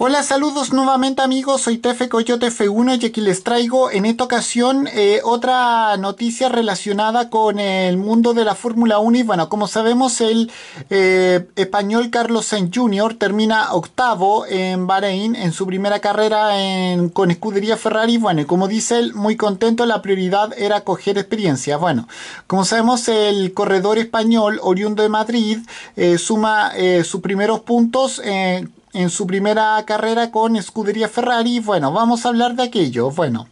Hola, saludos nuevamente amigos, soy Tefe Coyote F1 y aquí les traigo en esta ocasión eh, otra noticia relacionada con el mundo de la Fórmula 1 y bueno, como sabemos el eh, español Carlos Sainz Jr. termina octavo en Bahrein en su primera carrera con escudería Ferrari, bueno, como dice él, muy contento, la prioridad era coger experiencia, bueno, como sabemos el corredor español oriundo de Madrid eh, suma sus primeros puntos en su primera carrera con Escudería Ferrari. Bueno, vamos a hablar de aquello. Bueno,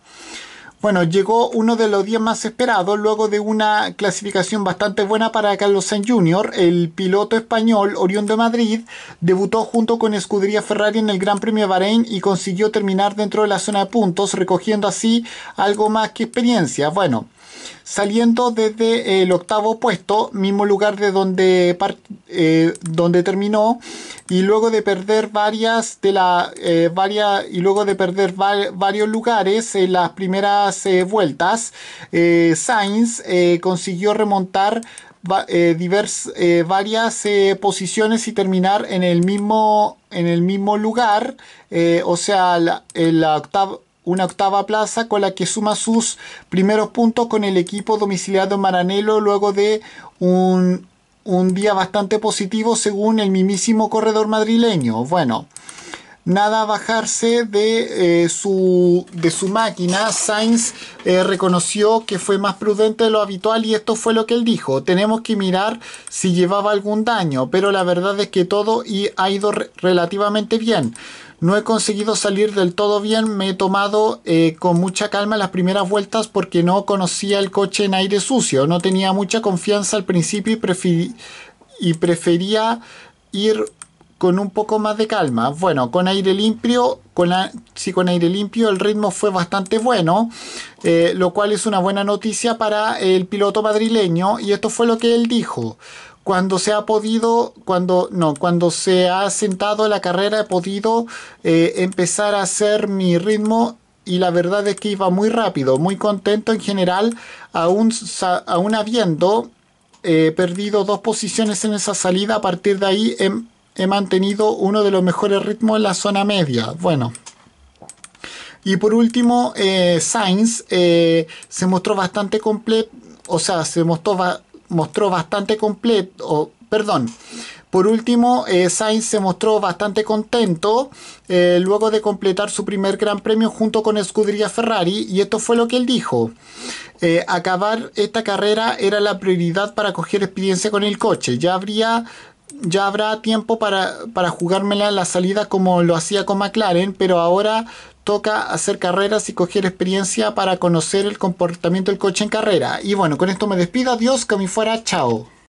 bueno, llegó uno de los días más esperados luego de una clasificación bastante buena para Carlos Sainz Jr. El piloto español Orión de Madrid debutó junto con escudería Ferrari en el Gran Premio de Bahrein y consiguió terminar dentro de la zona de puntos, recogiendo así algo más que experiencia. Bueno, saliendo desde el octavo puesto, mismo lugar de donde, eh, donde terminó, y luego de perder varias de la, eh, varias, y luego de perder varios lugares en las primeras vueltas, eh, Sainz eh, consiguió remontar eh, varias posiciones y terminar en el mismo, en el mismo lugar, o sea, la, octava una octava plaza con la que suma sus primeros puntos con el equipo domiciliado Maranelo luego de un, un día bastante positivo según el mismísimo corredor madrileño. Bueno, nada bajarse de, eh, su, de su máquina, Sainz eh, reconoció que fue más prudente de lo habitual y esto fue lo que él dijo. Tenemos que mirar si llevaba algún daño, pero la verdad es que todo ha ido relativamente bien. No he conseguido salir del todo bien, me he tomado eh, con mucha calma las primeras vueltas porque no conocía el coche en aire sucio, no tenía mucha confianza al principio y prefería ir con un poco más de calma. Bueno, con aire limpio, con sí, con aire limpio el ritmo fue bastante bueno, eh, lo cual es una buena noticia para el piloto madrileño y esto fue lo que él dijo. Cuando se ha podido, cuando no, cuando se ha sentado la carrera he podido eh, empezar a hacer mi ritmo y la verdad es que iba muy rápido, muy contento en general, aún, habiendo eh, perdido dos posiciones en esa salida, a partir de ahí... en em, he mantenido uno de los mejores ritmos en la zona media. Bueno. Y por último, eh, Sainz eh, se mostró bastante completo, o sea, se mostró, mostró bastante completo, perdón. Por último, eh, Sainz se mostró bastante contento luego de completar su primer gran premio junto con Escudería Ferrari y esto fue lo que él dijo. acabar esta carrera era la prioridad para coger experiencia con el coche. Ya habría ya habrá tiempo para, para jugármela la salida como lo hacía con McLaren, pero ahora toca hacer carreras y coger experiencia para conocer el comportamiento del coche en carrera. Y bueno, con esto me despido, adiós, que fuera, chao.